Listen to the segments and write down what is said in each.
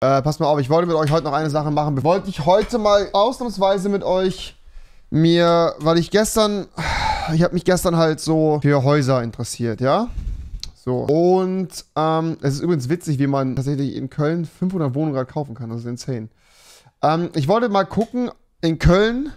Äh, passt mal auf, ich wollte mit euch heute noch eine Sache machen. Wollte ich heute mal ausnahmsweise mit euch mir, weil ich gestern, ich habe mich gestern halt so für Häuser interessiert, ja? So. Und ähm, es ist übrigens witzig, wie man tatsächlich in Köln 500 Wohnungen gerade kaufen kann. Das ist insane. Ähm, ich wollte mal gucken, in Köln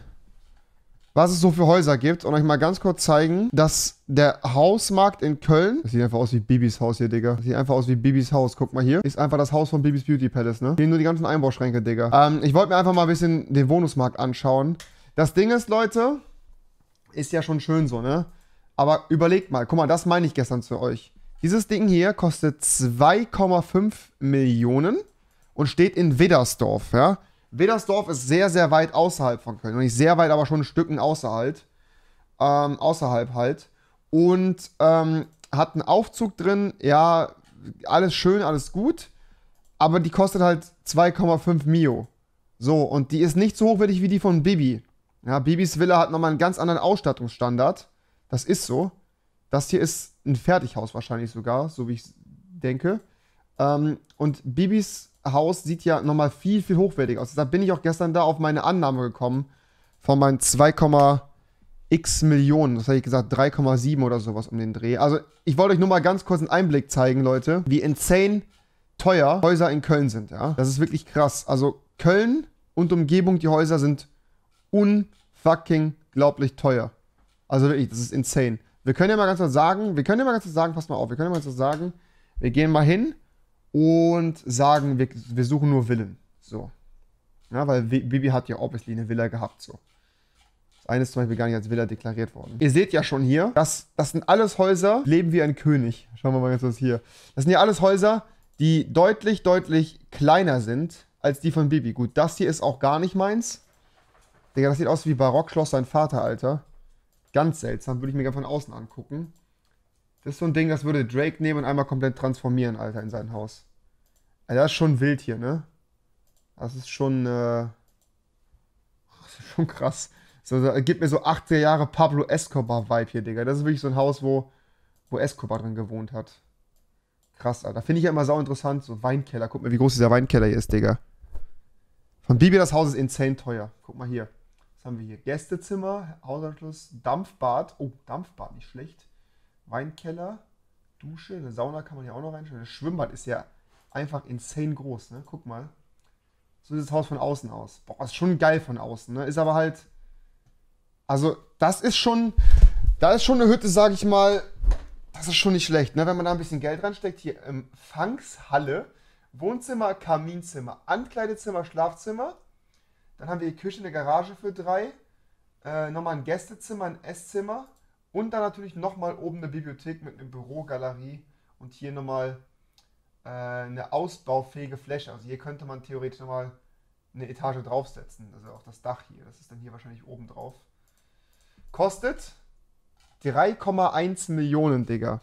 was es so für Häuser gibt und euch mal ganz kurz zeigen, dass der Hausmarkt in Köln, das sieht einfach aus wie Bibis Haus hier, Digga. Das sieht einfach aus wie Bibis Haus, guck mal hier. Ist einfach das Haus von Bibis Beauty Palace, ne? Hier nur die ganzen Einbauschränke, Digga. Ähm, ich wollte mir einfach mal ein bisschen den Wohnungsmarkt anschauen. Das Ding ist, Leute, ist ja schon schön so, ne? Aber überlegt mal, guck mal, das meine ich gestern zu euch. Dieses Ding hier kostet 2,5 Millionen und steht in Widdersdorf, ja? Wedersdorf ist sehr, sehr weit außerhalb von Köln. Und nicht sehr weit, aber schon ein Stücken außerhalb. Ähm, außerhalb halt. Und ähm, hat einen Aufzug drin. Ja, alles schön, alles gut. Aber die kostet halt 2,5 Mio. So, und die ist nicht so hochwertig wie die von Bibi. Ja, Bibis Villa hat nochmal einen ganz anderen Ausstattungsstandard. Das ist so. Das hier ist ein Fertighaus wahrscheinlich sogar, so wie ich denke. Ähm, und Bibis Haus sieht ja nochmal viel, viel hochwertiger aus. Deshalb bin ich auch gestern da auf meine Annahme gekommen von meinen 2,x Millionen. Das hätte ich gesagt, 3,7 oder sowas um den Dreh. Also ich wollte euch nur mal ganz kurz einen Einblick zeigen, Leute, wie insane teuer Häuser in Köln sind. Ja, Das ist wirklich krass. Also Köln und Umgebung, die Häuser sind unfucking glaublich teuer. Also wirklich, das ist insane. Wir können ja mal ganz kurz sagen, wir können ja mal ganz kurz sagen, pass mal auf, wir können ja mal ganz kurz sagen, wir gehen mal hin und sagen, wir, wir suchen nur Villen. So. Ja, weil Bibi hat ja obviously eine Villa gehabt. So. Das eine ist zum Beispiel gar nicht als Villa deklariert worden. Ihr seht ja schon hier, das, das sind alles Häuser, leben wie ein König. Schauen wir mal ganz kurz hier. Das sind ja alles Häuser, die deutlich, deutlich kleiner sind als die von Bibi. Gut, das hier ist auch gar nicht meins. Digga, das sieht aus wie Barockschloss sein Vater, Alter. Ganz seltsam, würde ich mir gerne von außen angucken. Das ist so ein Ding, das würde Drake nehmen und einmal komplett transformieren, Alter, in sein Haus. Alter, das ist schon wild hier, ne? Das ist schon, äh, das ist schon krass. So, das äh, gibt mir so 80er Jahre Pablo Escobar-Vibe hier, Digga. Das ist wirklich so ein Haus, wo, wo Escobar drin gewohnt hat. Krass, Alter. Finde ich ja immer sau interessant. So Weinkeller. Guck mal, wie groß dieser Weinkeller hier ist, Digga. Von Bibi das Haus ist insane teuer. Guck mal hier. Was haben wir hier? Gästezimmer, Hausanschluss, Dampfbad. Oh, Dampfbad, nicht schlecht. Weinkeller, Dusche, eine Sauna kann man ja auch noch reinstellen. Das Schwimmbad ist ja einfach insane groß, ne? Guck mal. So sieht das Haus von außen aus. Boah, ist schon geil von außen, ne? Ist aber halt. Also, das ist schon. Da ist schon eine Hütte, sag ich mal. Das ist schon nicht schlecht, ne? Wenn man da ein bisschen Geld reinsteckt. Hier, Empfangshalle, Wohnzimmer, Kaminzimmer, Ankleidezimmer, Schlafzimmer. Dann haben wir hier Küche, eine Garage für drei. Äh, nochmal ein Gästezimmer, ein Esszimmer, und dann natürlich nochmal oben eine Bibliothek mit einer Bürogalerie und hier nochmal äh, eine ausbaufähige Fläche. Also hier könnte man theoretisch nochmal eine Etage draufsetzen. Also auch das Dach hier. Das ist dann hier wahrscheinlich oben drauf. Kostet 3,1 Millionen, Digga.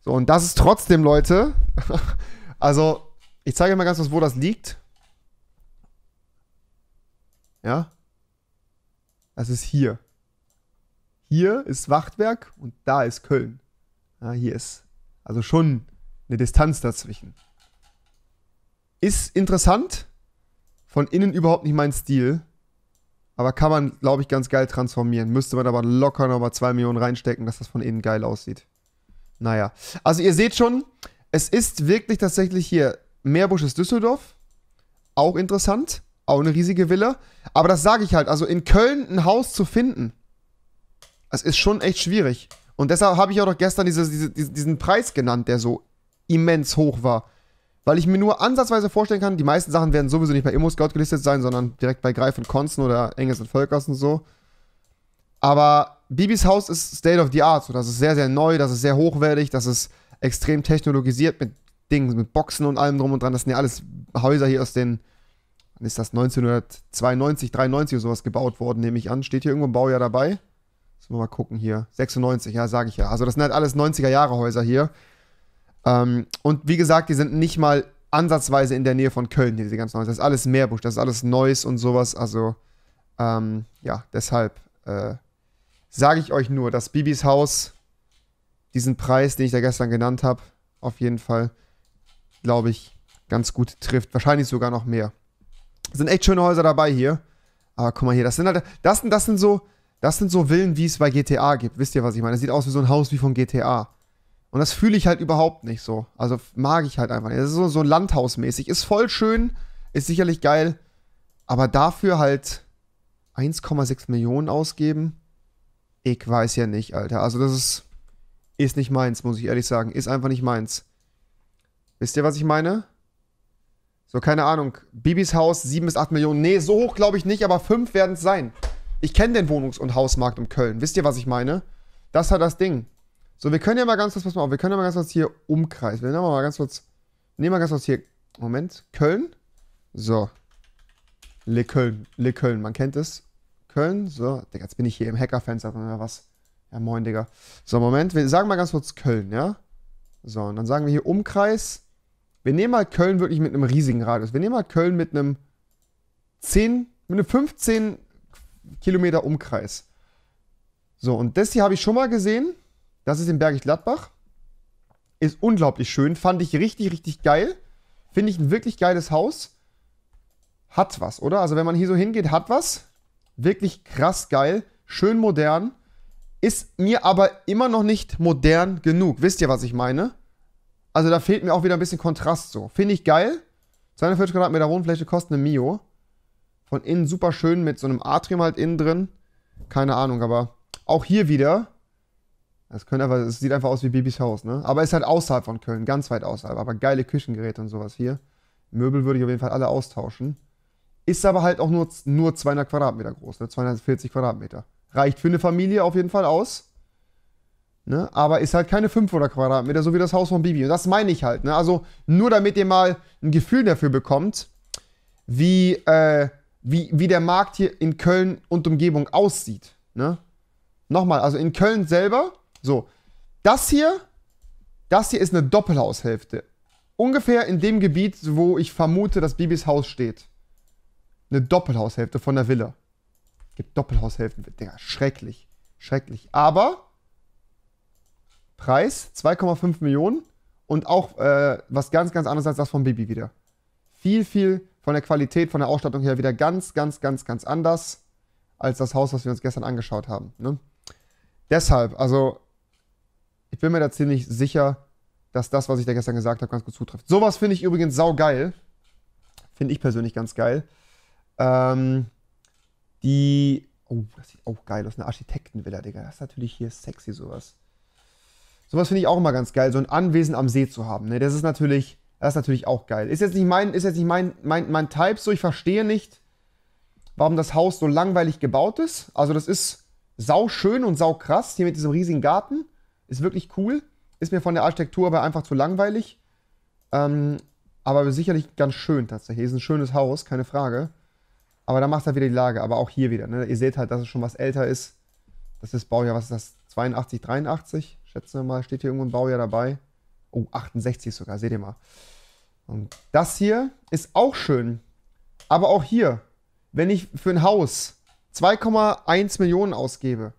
So, und das ist trotzdem, Leute. also, ich zeige euch mal ganz kurz, wo das liegt. Ja. Das ist hier hier ist Wachtwerk und da ist Köln. Ja, hier ist also schon eine Distanz dazwischen. Ist interessant, von innen überhaupt nicht mein Stil, aber kann man, glaube ich, ganz geil transformieren. Müsste man aber locker nochmal 2 Millionen reinstecken, dass das von innen geil aussieht. Naja, also ihr seht schon, es ist wirklich tatsächlich hier Meerbusch ist Düsseldorf, auch interessant, auch eine riesige Villa. Aber das sage ich halt, also in Köln ein Haus zu finden, es ist schon echt schwierig. Und deshalb habe ich auch noch gestern diese, diese, diesen Preis genannt, der so immens hoch war. Weil ich mir nur ansatzweise vorstellen kann, die meisten Sachen werden sowieso nicht bei Immo-Scout gelistet sein, sondern direkt bei Greif und Konzen oder Engels und Völkers und so. Aber Bibis Haus ist State of the Art. So, das ist sehr, sehr neu, das ist sehr hochwertig, das ist extrem technologisiert mit Dingen, mit Boxen und allem drum und dran. Das sind ja alles Häuser hier aus den, wann ist das 1992, 93 oder sowas gebaut worden, nehme ich an. Steht hier irgendwo ein Baujahr dabei? Müssen wir mal gucken hier. 96, ja, sage ich ja. Also das sind halt alles 90er-Jahre-Häuser hier. Ähm, und wie gesagt, die sind nicht mal ansatzweise in der Nähe von Köln hier, diese ganzen Häuser. Das ist alles Meerbusch, das ist alles Neues und sowas. Also, ähm, ja, deshalb äh, sage ich euch nur, dass Bibis Haus diesen Preis, den ich da gestern genannt habe, auf jeden Fall, glaube ich, ganz gut trifft. Wahrscheinlich sogar noch mehr. Sind echt schöne Häuser dabei hier. Aber guck mal hier, das sind halt, das, das sind so das sind so Villen, wie es bei GTA gibt. Wisst ihr, was ich meine? Das sieht aus wie so ein Haus wie von GTA. Und das fühle ich halt überhaupt nicht so. Also mag ich halt einfach nicht. Das ist so, so landhausmäßig. Ist voll schön, ist sicherlich geil. Aber dafür halt 1,6 Millionen ausgeben? Ich weiß ja nicht, Alter. Also das ist, ist nicht meins, muss ich ehrlich sagen. Ist einfach nicht meins. Wisst ihr, was ich meine? So, keine Ahnung. Bibis Haus, 7 bis 8 Millionen. Nee, so hoch glaube ich nicht, aber 5 werden es sein. Ich kenne den Wohnungs- und Hausmarkt in Köln. Wisst ihr, was ich meine? Das hat das Ding. So, wir können ja mal ganz kurz, pass mal auf, wir können ja mal ganz kurz hier umkreisen. Wir nehmen mal ganz kurz, nehmen mal ganz kurz hier, Moment, Köln. So. Le Köln, Le Köln, man kennt es. Köln, so, Digga, jetzt bin ich hier im Hackerfenster oder was. Ja, moin, Digga. So, Moment, wir sagen mal ganz kurz Köln, ja? So, und dann sagen wir hier Umkreis. Wir nehmen mal halt Köln wirklich mit einem riesigen Radius. Wir nehmen mal halt Köln mit einem 10, mit einem 15 Kilometer Umkreis. So, und das hier habe ich schon mal gesehen. Das ist in Bergisch Gladbach. Ist unglaublich schön. Fand ich richtig, richtig geil. Finde ich ein wirklich geiles Haus. Hat was, oder? Also wenn man hier so hingeht, hat was. Wirklich krass geil. Schön modern. Ist mir aber immer noch nicht modern genug. Wisst ihr, was ich meine? Also da fehlt mir auch wieder ein bisschen Kontrast so. Finde ich geil. 240 Quadratmeter Wohnfläche kostet eine Mio. Von innen super schön mit so einem Atrium halt innen drin. Keine Ahnung, aber auch hier wieder. Das, sieht einfach aus wie Bibis Haus, ne? Aber ist halt außerhalb von Köln, ganz weit außerhalb. Aber geile Küchengeräte und sowas hier. Möbel würde ich auf jeden Fall alle austauschen. Ist aber halt auch nur, nur 200 Quadratmeter groß, ne? 240 Quadratmeter. Reicht für eine Familie auf jeden Fall aus. Ne? Aber ist halt keine 500 Quadratmeter, so wie das Haus von Bibi. Und das meine ich halt. Ne? Also nur damit ihr mal ein Gefühl dafür bekommt, wie äh, wie, wie der Markt hier in Köln und Umgebung aussieht. Ne? Nochmal, also in Köln selber, so, das hier, das hier ist eine Doppelhaushälfte. Ungefähr in dem Gebiet, wo ich vermute, dass Bibis Haus steht. Eine Doppelhaushälfte von der Villa. Gibt Doppelhaushälften, Digga, schrecklich. Schrecklich. Aber Preis 2,5 Millionen und auch äh, was ganz, ganz anderes als das von Bibi wieder. Viel, viel von der Qualität, von der Ausstattung her wieder ganz, ganz, ganz, ganz anders als das Haus, was wir uns gestern angeschaut haben. Ne? Deshalb, also ich bin mir da ziemlich sicher, dass das, was ich da gestern gesagt habe, ganz gut zutrifft. Sowas finde ich übrigens saugeil. Finde ich persönlich ganz geil. Ähm, die. Oh, das sieht auch geil aus. Eine Architektenvilla, Digga. Das ist natürlich hier sexy, sowas. Sowas finde ich auch immer ganz geil, so ein Anwesen am See zu haben. Ne? Das ist natürlich das ist natürlich auch geil. Ist jetzt nicht mein, ist jetzt nicht mein, mein, mein Type so. Ich verstehe nicht, warum das Haus so langweilig gebaut ist. Also das ist sau schön und sau krass hier mit diesem riesigen Garten. Ist wirklich cool. Ist mir von der Architektur aber einfach zu langweilig. Ähm, aber sicherlich ganz schön tatsächlich. Ist ein schönes Haus, keine Frage. Aber da macht er wieder die Lage. Aber auch hier wieder. Ne? Ihr seht halt, dass es schon was älter ist. Das ist Baujahr, was ist das? 82, 83? Schätzen wir mal, steht hier irgendwo ein Baujahr dabei. Oh, 68 sogar, seht ihr mal. Und das hier ist auch schön. Aber auch hier, wenn ich für ein Haus 2,1 Millionen ausgebe,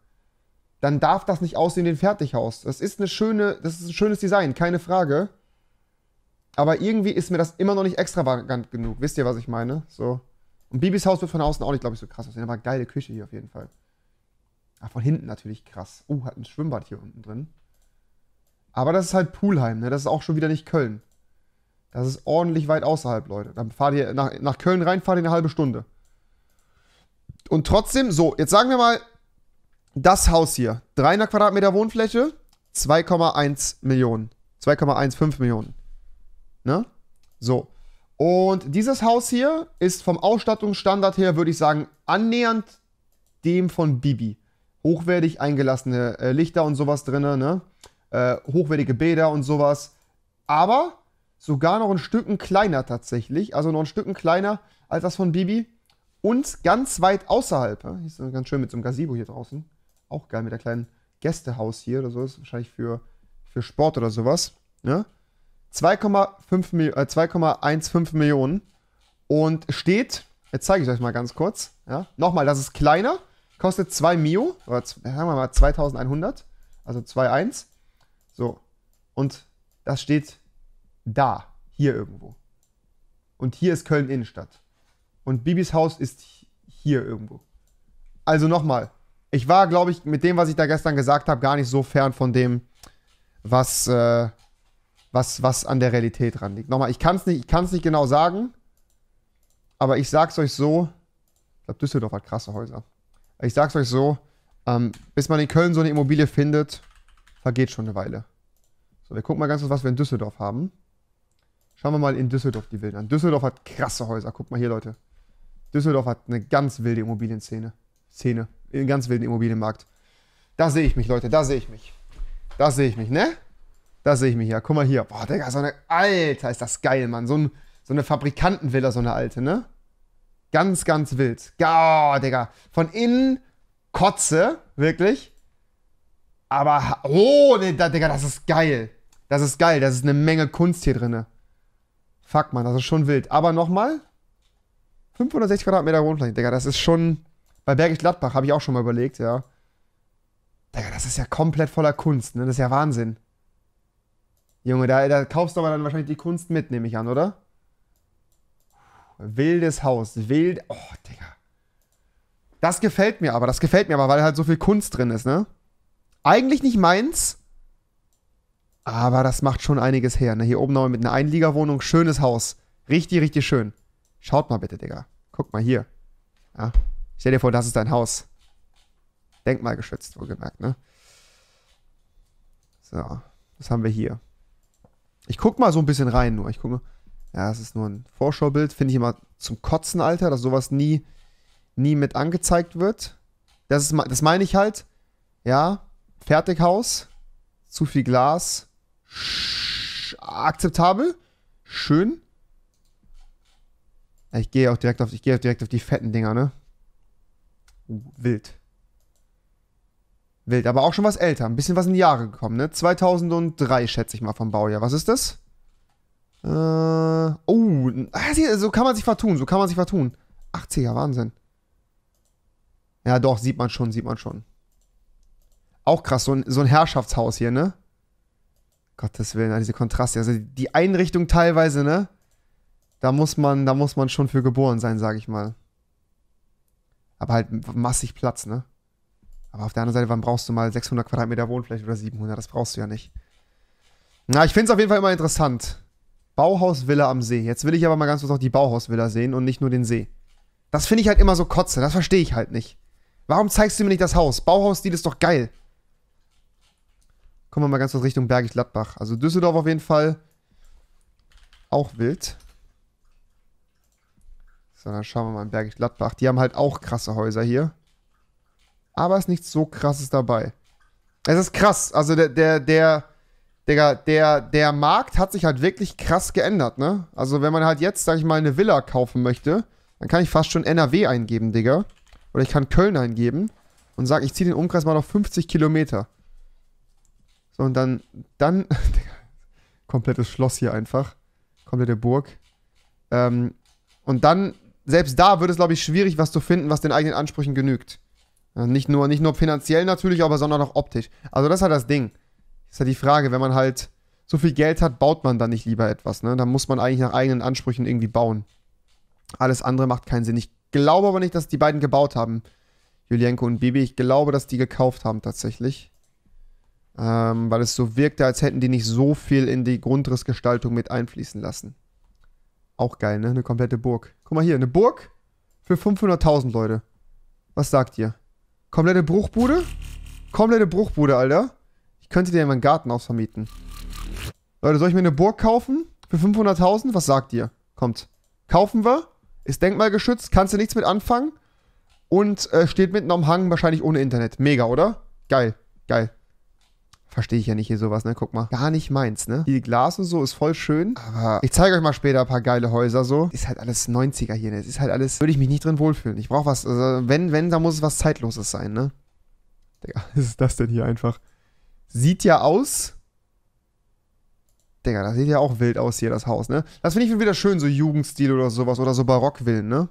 dann darf das nicht aussehen wie ein Fertighaus. Das ist, eine schöne, das ist ein schönes Design, keine Frage. Aber irgendwie ist mir das immer noch nicht extravagant genug. Wisst ihr, was ich meine? So. Und Bibis Haus wird von außen auch nicht, glaube ich, so krass aussehen. Aber geile Küche hier auf jeden Fall. Ah, von hinten natürlich krass. Oh, hat ein Schwimmbad hier unten drin. Aber das ist halt Poolheim, ne? Das ist auch schon wieder nicht Köln. Das ist ordentlich weit außerhalb, Leute. Dann fahrt ihr nach, nach Köln rein, fahrt ihr eine halbe Stunde. Und trotzdem, so, jetzt sagen wir mal, das Haus hier, 300 Quadratmeter Wohnfläche, 2,1 Millionen. 2,15 Millionen. Ne? So. Und dieses Haus hier ist vom Ausstattungsstandard her, würde ich sagen, annähernd dem von Bibi. Hochwertig eingelassene äh, Lichter und sowas drin, ne? Äh, hochwertige Bäder und sowas. Aber sogar noch ein Stücken kleiner tatsächlich, also noch ein Stücken kleiner als das von Bibi und ganz weit außerhalb. Hier ist ganz schön mit so einem Gazebo hier draußen. Auch geil mit der kleinen Gästehaus hier oder so. Das ist wahrscheinlich für, für Sport oder sowas. Ne? 2,5 Mio äh, 2,15 Millionen. Und steht, jetzt zeige ich euch mal ganz kurz. Ja? Nochmal, das ist kleiner. Kostet 2 Mio. Oder äh, sagen wir mal 2100. Also 2,1. So. Und das steht da, hier irgendwo. Und hier ist Köln Innenstadt. Und Bibis Haus ist hier irgendwo. Also nochmal, ich war, glaube ich, mit dem, was ich da gestern gesagt habe, gar nicht so fern von dem, was, äh, was, was an der Realität dran liegt. Nochmal, ich kann es nicht, nicht genau sagen, aber ich sag's euch so, ich glaube, Düsseldorf hat krasse Häuser. Ich sag's euch so, ähm, bis man in Köln so eine Immobilie findet, vergeht schon eine Weile. So, wir gucken mal ganz kurz, was wir in Düsseldorf haben. Schauen wir mal in Düsseldorf die Villen an. Düsseldorf hat krasse Häuser. Guck mal hier, Leute. Düsseldorf hat eine ganz wilde Immobilienszene. Szene. Einen ganz wilden Immobilienmarkt. Da sehe ich mich, Leute. Da sehe ich mich. Da sehe ich mich, ne? Da sehe ich mich ja. Guck mal hier. Boah, Digga, so eine. Alter, ist das geil, Mann. So, ein, so eine Fabrikantenvilla, so eine alte, ne? Ganz, ganz wild. Oh, Digga. Von innen Kotze, wirklich. Aber, oh, Digga, das ist geil. Das ist geil. Das ist eine Menge Kunst hier drin. Fuck, man, das ist schon wild. Aber nochmal, 560 Quadratmeter Grundfläche, Digga, das ist schon... Bei Bergisch Gladbach habe ich auch schon mal überlegt, ja. Digga, das ist ja komplett voller Kunst, ne? Das ist ja Wahnsinn. Junge, da, da kaufst du aber dann wahrscheinlich die Kunst mit, nehme ich an, oder? Wildes Haus, wild... Oh, Digga. Das gefällt mir aber, das gefällt mir aber, weil halt so viel Kunst drin ist, ne? Eigentlich nicht meins, aber das macht schon einiges her. Ne? Hier oben nochmal mit einer Einliegerwohnung. Schönes Haus. Richtig, richtig schön. Schaut mal bitte, Digga. Guck mal hier. Ja. Stell dir vor, das ist dein Haus. Denkmalgeschützt, wohlgemerkt, ne? So. Was haben wir hier? Ich guck mal so ein bisschen rein nur. Ich gucke. Ja, das ist nur ein Vorschaubild. Finde ich immer zum Kotzen, Alter, dass sowas nie, nie mit angezeigt wird. Das, das meine ich halt. Ja, Fertighaus. Zu viel Glas akzeptabel, schön. Ich gehe auch direkt auf, ich gehe direkt auf die fetten Dinger, ne? Wild. Wild, aber auch schon was älter. Ein bisschen was in die Jahre gekommen, ne? 2003, schätze ich mal, vom Baujahr. Was ist das? Äh, oh, ah, so kann man sich vertun, so kann man sich vertun. 80er, Wahnsinn. Ja, doch, sieht man schon, sieht man schon. Auch krass, so ein, so ein Herrschaftshaus hier, ne? Gottes Willen, diese Kontraste. Also die Einrichtung teilweise, ne? Da muss man, da muss man schon für geboren sein, sage ich mal. Aber halt massig Platz, ne? Aber auf der anderen Seite, wann brauchst du mal 600 Quadratmeter Wohnfläche oder 700? Das brauchst du ja nicht. Na, ich finde es auf jeden Fall immer interessant. Bauhausvilla am See. Jetzt will ich aber mal ganz kurz auch die Bauhausvilla sehen und nicht nur den See. Das finde ich halt immer so kotze. Das verstehe ich halt nicht. Warum zeigst du mir nicht das Haus? Bauhausstil ist doch geil. Kommen wir mal ganz aus Richtung Bergisch Gladbach. Also Düsseldorf auf jeden Fall auch wild. So, dann schauen wir mal in Bergisch Gladbach. Die haben halt auch krasse Häuser hier. Aber es ist nichts so krasses dabei. Es ist krass. Also der, der, der, Digga, der, der Markt hat sich halt wirklich krass geändert, ne? Also wenn man halt jetzt, sag ich mal, eine Villa kaufen möchte, dann kann ich fast schon NRW eingeben, Digga. Oder ich kann Köln eingeben und sage, ich ziehe den Umkreis mal noch 50 Kilometer. So, und dann, dann, komplettes Schloss hier einfach. Komplette Burg. Ähm, und dann, selbst da wird es, glaube ich, schwierig, was zu finden, was den eigenen Ansprüchen genügt. nicht, nur, nicht nur finanziell natürlich, aber sondern auch optisch. Also das ist halt das Ding. Ist halt die Frage, wenn man halt so viel Geld hat, baut man dann nicht lieber etwas, ne? Dann muss man eigentlich nach eigenen Ansprüchen irgendwie bauen. Alles andere macht keinen Sinn. Ich glaube aber nicht, dass die beiden gebaut haben, Julienko und Bibi. Ich glaube, dass die gekauft haben tatsächlich ähm, weil es so wirkte, als hätten die nicht so viel in die Grundrissgestaltung mit einfließen lassen. Auch geil, ne? Eine komplette Burg. Guck mal hier, eine Burg für 500.000 Leute. Was sagt ihr? Komplette Bruchbude? Komplette Bruchbude, Alter. Ich könnte dir ja meinen Garten ausvermieten. Leute, soll ich mir eine Burg kaufen? Für 500.000? Was sagt ihr? Kommt. Kaufen wir? Ist denkmalgeschützt, kannst du nichts mit anfangen. Und äh, steht mitten am Hang, wahrscheinlich ohne Internet. Mega, oder? Geil, geil. Verstehe ich ja nicht hier sowas, ne? Guck mal. Gar nicht meins, ne? Die Glas und so ist voll schön. Aber ich zeige euch mal später ein paar geile Häuser so. Ist halt alles 90er hier, ne? Ist halt alles. Würde ich mich nicht drin wohlfühlen. Ich brauche was. Also wenn, wenn, dann muss es was Zeitloses sein, ne? Digga, was ist das denn hier einfach? Sieht ja aus. Digga, das sieht ja auch wild aus hier, das Haus, ne? Das finde ich wieder schön, so Jugendstil oder sowas. Oder so Barockwillen, ne?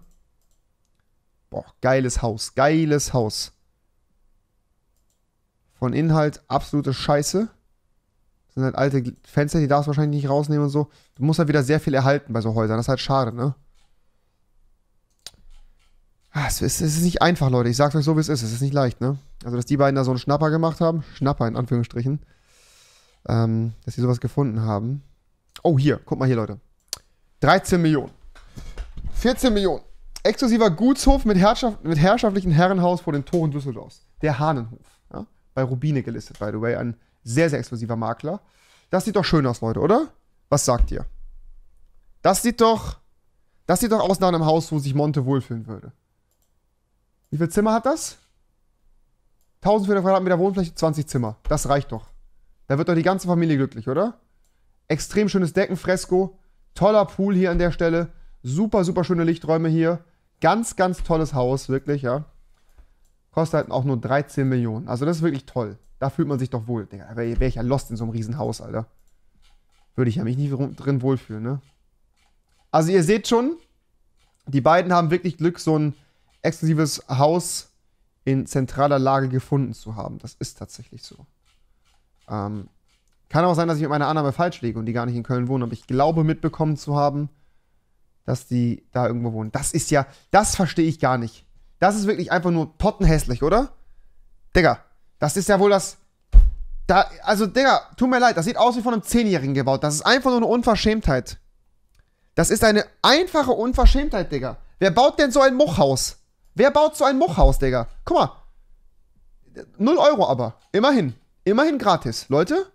Boah, geiles Haus. Geiles Haus von Inhalt absolute Scheiße. Das sind halt alte Fenster, die darfst du wahrscheinlich nicht rausnehmen und so. Du musst halt wieder sehr viel erhalten bei so Häusern. Das ist halt schade, ne? Ah, es ist, es ist nicht einfach, Leute. Ich sag's euch so, wie es ist. Es ist nicht leicht, ne? Also, dass die beiden da so einen Schnapper gemacht haben. Schnapper in Anführungsstrichen. Ähm, dass sie sowas gefunden haben. Oh, hier. Guck mal hier, Leute. 13 Millionen. 14 Millionen. Exklusiver Gutshof mit, Herrschaft, mit herrschaftlichen Herrenhaus vor den Toren Düsseldorfs. Der Hahnenhof bei Rubine gelistet, by the way. Ein sehr, sehr exklusiver Makler. Das sieht doch schön aus, Leute, oder? Was sagt ihr? Das sieht doch. Das sieht doch aus nach einem Haus, wo sich Monte wohlfühlen würde. Wie viel Zimmer hat das? 1400 Quadratmeter Wohnfläche, 20 Zimmer. Das reicht doch. Da wird doch die ganze Familie glücklich, oder? Extrem schönes Deckenfresko. Toller Pool hier an der Stelle. Super, super schöne Lichträume hier. Ganz, ganz tolles Haus, wirklich, ja. Kostet halt auch nur 13 Millionen. Also das ist wirklich toll. Da fühlt man sich doch wohl. Da wäre wär ich ja lost in so einem Riesenhaus, Alter. Würde ich ja mich nicht drin wohlfühlen, ne? Also ihr seht schon, die beiden haben wirklich Glück, so ein exklusives Haus in zentraler Lage gefunden zu haben. Das ist tatsächlich so. Ähm, kann auch sein, dass ich mit meiner Annahme falsch liege und die gar nicht in Köln wohnen, aber ich glaube mitbekommen zu haben, dass die da irgendwo wohnen. Das ist ja, das verstehe ich gar nicht. Das ist wirklich einfach nur pottenhässlich, oder? Digga, das ist ja wohl das. Da, also, Digga, tut mir leid, das sieht aus wie von einem Zehnjährigen gebaut. Das ist einfach nur eine Unverschämtheit. Das ist eine einfache Unverschämtheit, Digga. Wer baut denn so ein Muchhaus? Wer baut so ein Muchhaus, Digga? Guck mal. null Euro aber. Immerhin. Immerhin gratis. Leute,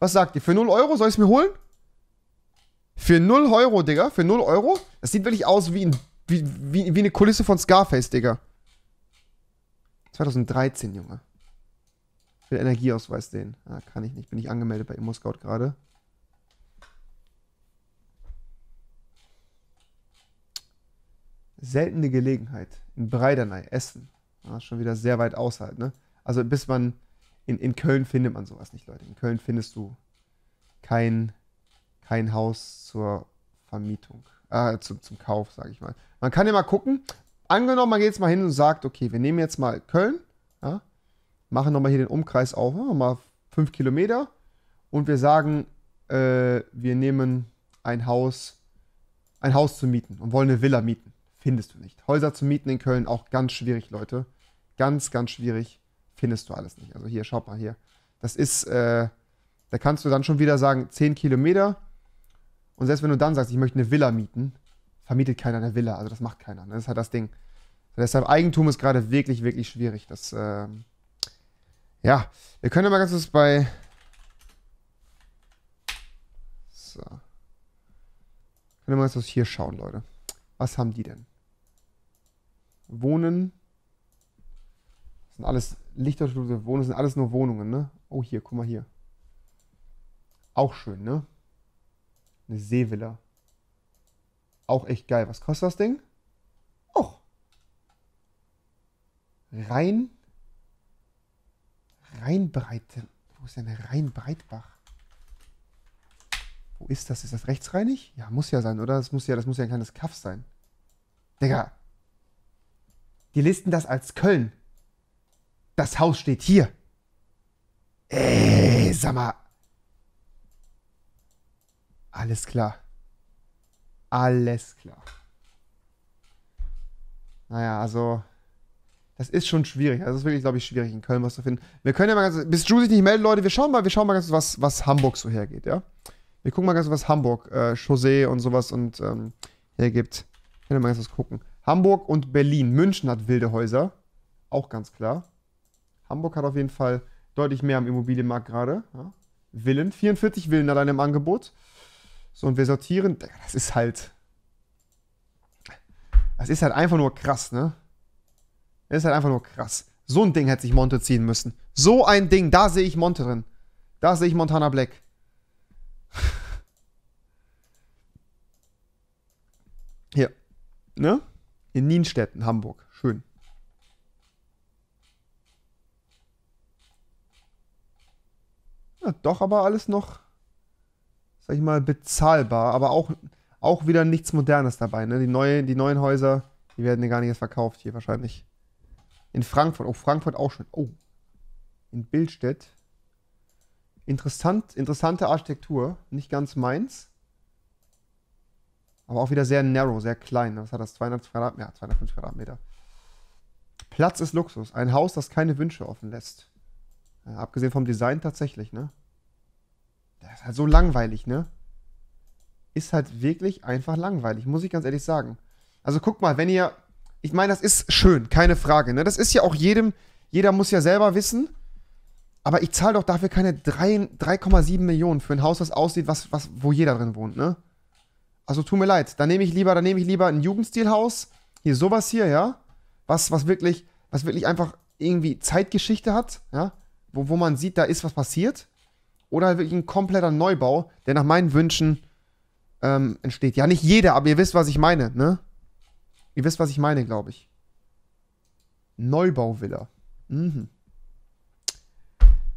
was sagt ihr? Für null Euro soll ich es mir holen? Für null Euro, Digga. Für null Euro? Das sieht wirklich aus wie ein wie, wie, wie eine Kulisse von Scarface, Digga. 2013, Junge. Ich Will Energieausweis sehen. Ah, kann ich nicht. Bin ich angemeldet bei ImmoScout gerade. Seltene Gelegenheit. In Breiderney, Essen. Ah, schon wieder sehr weit außerhalb, ne? Also bis man. In, in Köln findet man sowas nicht, Leute. In Köln findest du kein, kein Haus zur Vermietung äh, zum, zum Kauf, sage ich mal. Man kann ja mal gucken. Angenommen, man geht jetzt mal hin und sagt, okay, wir nehmen jetzt mal Köln, ja, machen nochmal hier den Umkreis auf, nochmal 5 Kilometer und wir sagen, äh, wir nehmen ein Haus, ein Haus zu mieten und wollen eine Villa mieten. Findest du nicht. Häuser zu mieten in Köln auch ganz schwierig, Leute. Ganz, ganz schwierig. Findest du alles nicht. Also hier, schaut mal hier. Das ist, äh, da kannst du dann schon wieder sagen, 10 Kilometer und selbst wenn du dann sagst, ich möchte eine Villa mieten, vermietet keiner eine Villa. Also das macht keiner. Ne? Das ist halt das Ding. Deshalb Eigentum ist gerade wirklich, wirklich schwierig. Das, äh, ja, wir können ja mal ganz kurz bei. So. Können wir mal ganz kurz hier schauen, Leute. Was haben die denn? Wohnen. Das sind alles Lichterstudie, Wohnungen. das sind alles nur Wohnungen, ne? Oh, hier, guck mal hier. Auch schön, ne? Eine Seevilla. Auch echt geil. Was kostet das Ding? Auch. Rhein. Rheinbreite. Wo ist denn Rheinbreitbach? Wo ist das? Ist das rechtsreinig? Ja, muss ja sein, oder? Das muss ja, das muss ja ein kleines Kaff sein. Digga. Die listen das als Köln. Das Haus steht hier. Ey, sag mal. Alles klar. Alles klar. Naja, also. Das ist schon schwierig. Also Das ist wirklich, glaube ich, schwierig, in Köln was zu finden. Wir können ja mal ganz. Bis Drew sich nicht melden, Leute, wir schauen mal, wir schauen mal ganz, was, was Hamburg so hergeht, ja? Wir gucken mal ganz, was Hamburg, äh, José und sowas und ähm, hergibt. Können wir mal ganz was gucken. Hamburg und Berlin. München hat wilde Häuser. Auch ganz klar. Hamburg hat auf jeden Fall deutlich mehr am Immobilienmarkt gerade. Ja? Villen. 44 Villen allein im Angebot. So, und wir sortieren. Das ist halt. Das ist halt einfach nur krass, ne? Das ist halt einfach nur krass. So ein Ding hätte sich Monte ziehen müssen. So ein Ding, da sehe ich Monte drin. Da sehe ich Montana Black. Hier. Ne? In Nienstetten, Hamburg. Schön. Ja, doch, aber alles noch sag ich mal, bezahlbar, aber auch, auch wieder nichts Modernes dabei. Ne? Die, neue, die neuen Häuser, die werden ja gar nicht erst verkauft hier wahrscheinlich. In Frankfurt, oh, Frankfurt auch schon. Oh, in Bildstedt. Interessant, interessante Architektur, nicht ganz meins. Aber auch wieder sehr narrow, sehr klein. Ne? Was hat das? 200 Quadratmeter? Ja, 250 Quadratmeter. Platz ist Luxus. Ein Haus, das keine Wünsche offen lässt. Ja, abgesehen vom Design tatsächlich, ne? Das ist halt so langweilig, ne? Ist halt wirklich einfach langweilig, muss ich ganz ehrlich sagen. Also guck mal, wenn ihr. Ich meine, das ist schön, keine Frage, ne? Das ist ja auch jedem. Jeder muss ja selber wissen. Aber ich zahle doch dafür keine 3,7 Millionen für ein Haus, das aussieht, was, was, wo jeder drin wohnt, ne? Also tut mir leid. Da nehme ich lieber, da nehme ich lieber ein Jugendstilhaus. Hier sowas hier, ja. Was, was wirklich, was wirklich einfach irgendwie Zeitgeschichte hat, ja. Wo, wo man sieht, da ist was passiert. Oder halt wirklich ein kompletter Neubau, der nach meinen Wünschen ähm, entsteht. Ja, nicht jeder, aber ihr wisst, was ich meine, ne? Ihr wisst, was ich meine, glaube ich. Neubauwiller. Mhm.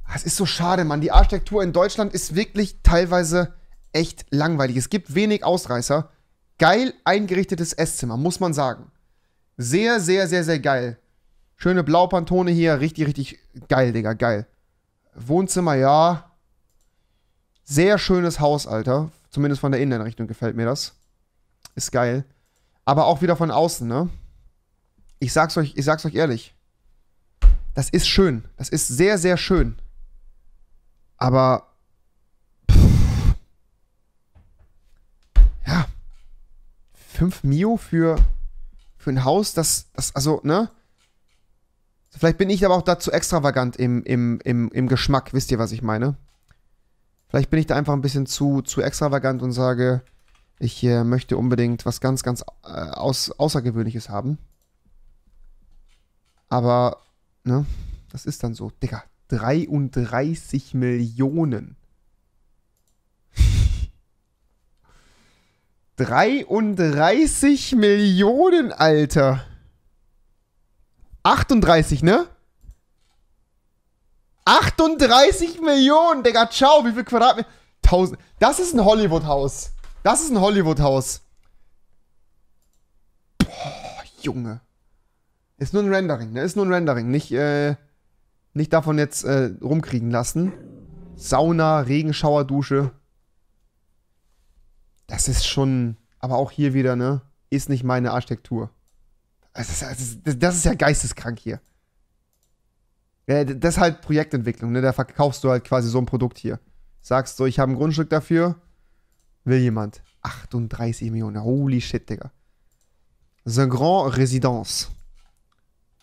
Ah, es ist so schade, Mann. Die Architektur in Deutschland ist wirklich teilweise echt langweilig. Es gibt wenig Ausreißer. Geil eingerichtetes Esszimmer, muss man sagen. Sehr, sehr, sehr, sehr geil. Schöne Blaupantone hier, richtig, richtig geil, Digga, geil. Wohnzimmer, ja. Sehr schönes Haus, Alter. Zumindest von der Innenrichtung gefällt mir das. Ist geil. Aber auch wieder von außen, ne? Ich sag's euch, ich sag's euch ehrlich. Das ist schön. Das ist sehr, sehr schön. Aber. Pff, ja. 5 Mio für, für ein Haus, das, das, also, ne? Vielleicht bin ich aber auch dazu extravagant im, im, im, im Geschmack, wisst ihr, was ich meine? Vielleicht bin ich da einfach ein bisschen zu, zu extravagant und sage, ich äh, möchte unbedingt was ganz, ganz äh, aus, Außergewöhnliches haben. Aber, ne, das ist dann so. Digga, 33 Millionen. 33 Millionen, Alter. 38, ne? 38 Millionen, Digga, ciao, wie viel Quadratmeter? 1000. Das ist ein Hollywood-Haus. Das ist ein Hollywood-Haus. Boah, Junge. Ist nur ein Rendering, ne? Ist nur ein Rendering. Nicht, äh, nicht davon jetzt äh, rumkriegen lassen. Sauna, Regenschauer, Dusche. Das ist schon, aber auch hier wieder, ne? Ist nicht meine Architektur. Das ist, das ist ja geisteskrank hier. Ja, das ist halt Projektentwicklung, ne? Da verkaufst du halt quasi so ein Produkt hier. Sagst so, ich habe ein Grundstück dafür, will jemand. 38 Millionen. Holy shit, Digga. The Grand Residence.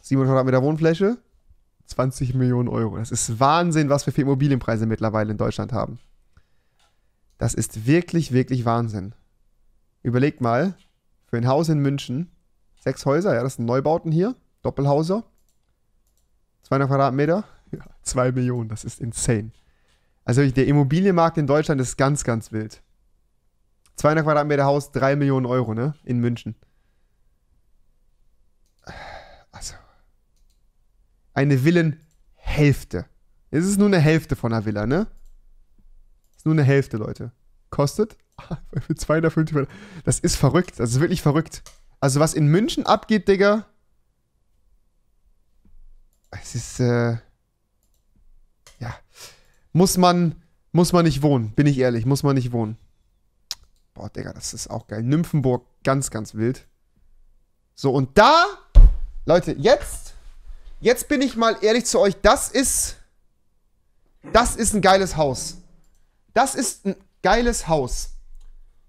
700 Meter Wohnfläche, 20 Millionen Euro. Das ist Wahnsinn, was wir für Immobilienpreise mittlerweile in Deutschland haben. Das ist wirklich, wirklich Wahnsinn. Überlegt mal, für ein Haus in München, sechs Häuser, ja, das sind Neubauten hier, Doppelhauser, 200 Quadratmeter? Ja, 2 Millionen, das ist insane. Also der Immobilienmarkt in Deutschland ist ganz, ganz wild. 200 Quadratmeter Haus, 3 Millionen Euro, ne? In München. Also. Eine Villenhälfte. Es ist nur eine Hälfte von einer Villa, ne? Es ist nur eine Hälfte, Leute. Kostet? Für 250 Das ist verrückt. Das ist wirklich verrückt. Also, was in München abgeht, Digga, es ist, äh, ja, muss man, muss man nicht wohnen, bin ich ehrlich, muss man nicht wohnen. Boah, Digga, das ist auch geil. Nymphenburg, ganz, ganz wild. So, und da, Leute, jetzt, jetzt bin ich mal ehrlich zu euch, das ist, das ist ein geiles Haus. Das ist ein geiles Haus.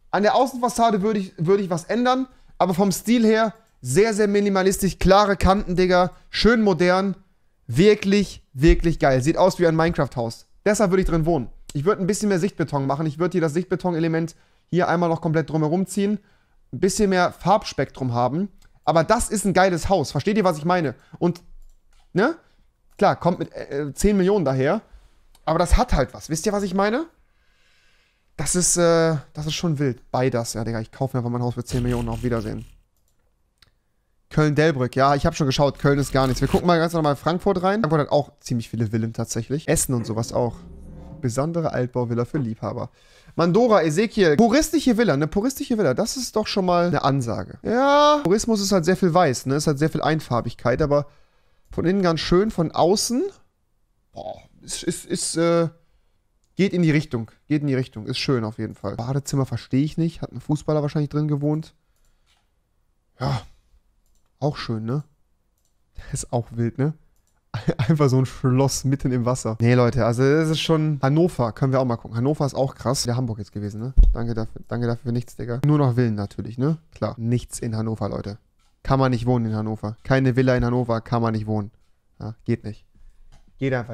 An der Außenfassade würde ich, würd ich was ändern, aber vom Stil her sehr, sehr minimalistisch. Klare Kanten, Digga. Schön modern. Wirklich, wirklich geil. Sieht aus wie ein Minecraft-Haus. Deshalb würde ich drin wohnen. Ich würde ein bisschen mehr Sichtbeton machen. Ich würde hier das Sichtbeton-Element hier einmal noch komplett drumherum ziehen. Ein bisschen mehr Farbspektrum haben. Aber das ist ein geiles Haus. Versteht ihr, was ich meine? Und, ne? Klar, kommt mit äh, 10 äh, Millionen daher. Aber das hat halt was. Wisst ihr, was ich meine? Das ist, äh, das ist schon wild. Beides. Ja, Digga, ich kaufe mir einfach mein Haus für 10 Millionen. Auf Wiedersehen. Köln-Delbrück, ja, ich habe schon geschaut, Köln ist gar nichts. Wir gucken mal ganz normal Frankfurt rein. Frankfurt hat auch ziemlich viele Villen tatsächlich. Essen und sowas auch. Besondere Altbauvilla für Liebhaber. Mandora, Ezekiel, puristische Villa, eine puristische Villa, das ist doch schon mal eine Ansage. Ja, Purismus ist halt sehr viel weiß, ne, ist halt sehr viel Einfarbigkeit, aber von innen ganz schön, von außen, boah, ist, ist, ist, äh, Geht in die Richtung. Geht in die Richtung. Ist schön auf jeden Fall. Badezimmer verstehe ich nicht. Hat ein Fußballer wahrscheinlich drin gewohnt. Ja, auch schön, ne? Ist auch wild, ne? Einfach so ein Schloss mitten im Wasser. Nee, Leute, also es ist schon... Hannover, können wir auch mal gucken. Hannover ist auch krass. Wieder Hamburg jetzt gewesen, ne? Danke dafür, danke dafür für nichts, Digga. Nur noch Villen natürlich, ne? Klar, nichts in Hannover, Leute. Kann man nicht wohnen in Hannover. Keine Villa in Hannover, kann man nicht wohnen. Ja, geht nicht. Geht einfach nicht.